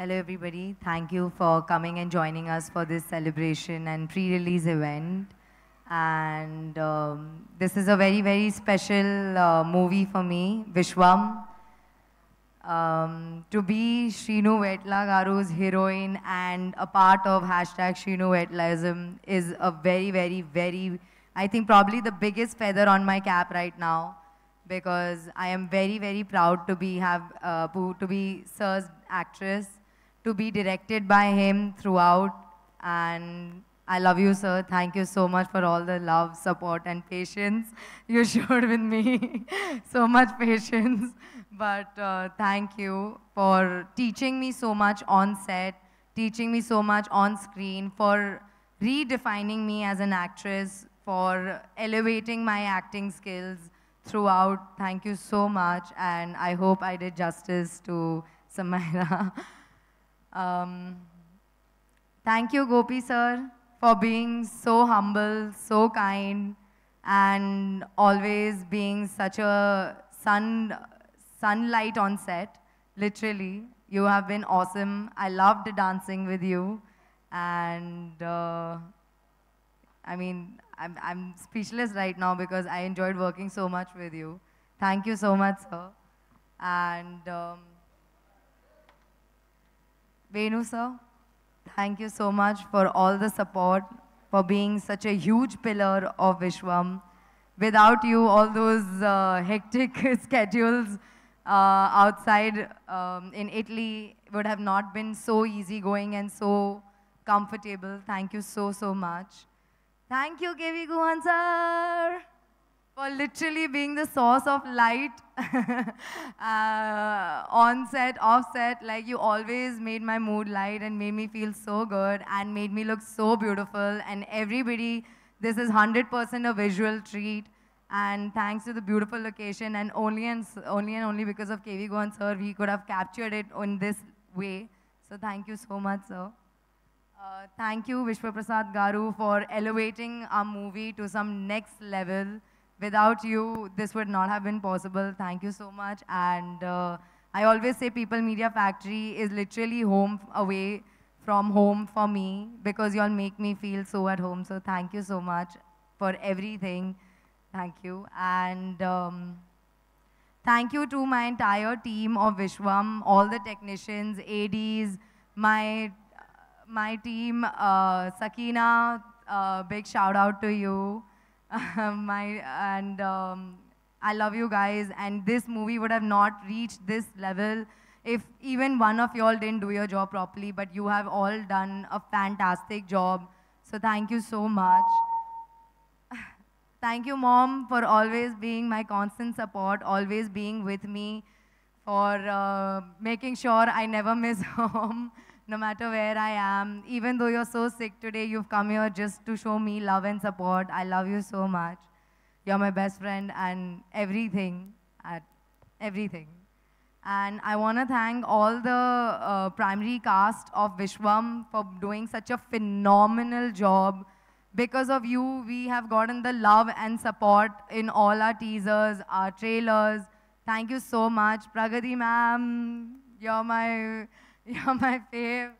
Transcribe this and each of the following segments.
Hello, everybody. Thank you for coming and joining us for this celebration and pre-release event. And um, this is a very, very special uh, movie for me, Vishwam. Um, to be Shino Vetla Garu's heroine and a part of hashtag Shrinu Vetlaism is a very, very, very, I think probably the biggest feather on my cap right now because I am very, very proud to be, have, uh, to be Sir's actress to be directed by him throughout. And I love you, sir. Thank you so much for all the love, support, and patience you showed with me. so much patience. But uh, thank you for teaching me so much on set, teaching me so much on screen, for redefining me as an actress, for elevating my acting skills throughout. Thank you so much. And I hope I did justice to Samaira. Um, thank you, Gopi sir, for being so humble, so kind, and always being such a sun, sunlight on set, literally. You have been awesome. I loved dancing with you. And uh, I mean, I'm, I'm speechless right now because I enjoyed working so much with you. Thank you so much, sir. And um, Venu sir, thank you so much for all the support, for being such a huge pillar of Vishwam. Without you, all those uh, hectic schedules uh, outside um, in Italy would have not been so easygoing and so comfortable. Thank you so, so much. Thank you, KV Guhan sir for literally being the source of light uh, on set, off set. Like you always made my mood light and made me feel so good and made me look so beautiful. And everybody, this is 100% a visual treat. And thanks to the beautiful location and only and only and only because of KV Gohan sir, we could have captured it in this way. So thank you so much, sir. Uh, thank you, Vishwa Prasad Garu, for elevating our movie to some next level without you, this would not have been possible. Thank you so much. And uh, I always say People Media Factory is literally home away from home for me because you all make me feel so at home. So thank you so much for everything. Thank you. And um, thank you to my entire team of Vishwam, all the technicians, ADs, my, my team, uh, Sakina, uh, big shout out to you. Um, my, and um, I love you guys. And this movie would have not reached this level if even one of y'all didn't do your job properly, but you have all done a fantastic job. So thank you so much. thank you, mom, for always being my constant support, always being with me, for uh, making sure I never miss home no matter where I am. Even though you're so sick today, you've come here just to show me love and support. I love you so much. You're my best friend and everything at everything. And I want to thank all the uh, primary cast of Vishwam for doing such a phenomenal job. Because of you, we have gotten the love and support in all our teasers, our trailers. Thank you so much. Pragati ma'am, you're my You're my fave.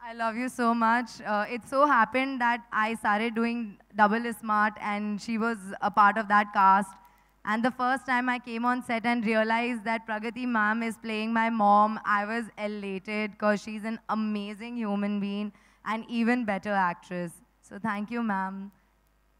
I love you so much. Uh, it so happened that I started doing Double Smart and she was a part of that cast. And the first time I came on set and realized that Pragati ma'am is playing my mom, I was elated because she's an amazing human being and even better actress. So thank you, ma'am.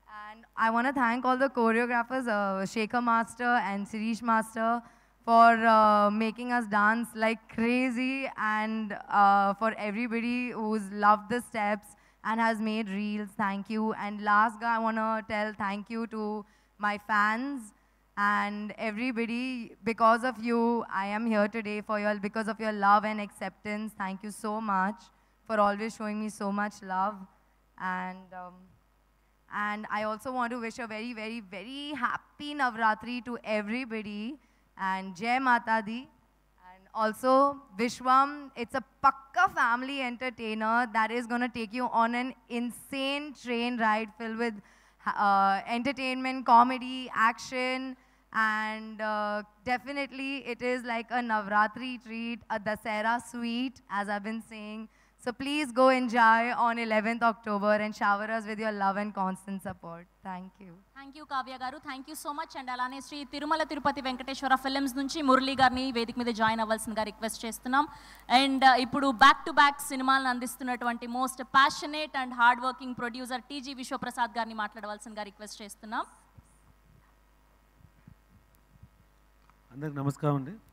And I want to thank all the choreographers, uh, Shekhar Master and Sirish Master, for uh, making us dance like crazy and uh, for everybody who's loved the steps and has made reels, thank you. And last, guy, I want to tell thank you to my fans and everybody. Because of you, I am here today for you all. Because of your love and acceptance, thank you so much for always showing me so much love. And, um, and I also want to wish a very, very, very happy Navratri to everybody and Jai Mata Di. And also Vishwam, it's a pakka family entertainer that is going to take you on an insane train ride filled with uh, entertainment, comedy, action, and uh, definitely it is like a Navratri treat, a Dasera sweet, as I've been saying. So please go enjoy on 11th October and shower us with your love and constant support. Thank you thank you Kavya garu thank you so much and అలానే Shri Tirumala Tirupati Venkateswara films నుంచి మురళీ గారిని వేదిక మీద join అవ్వాల్సిందిగా request చేస్తున్నాం and uh, ఇప్పుడు back to back సినిమాలను అందిస్తున్నటువంటి most passionate and hard working producer TG Vishwaprasad గారిని మాట్లాడవలసిందిగా రిక్వెస్ట్ చేస్తున్నాం అందరికి నమస్కారం అండి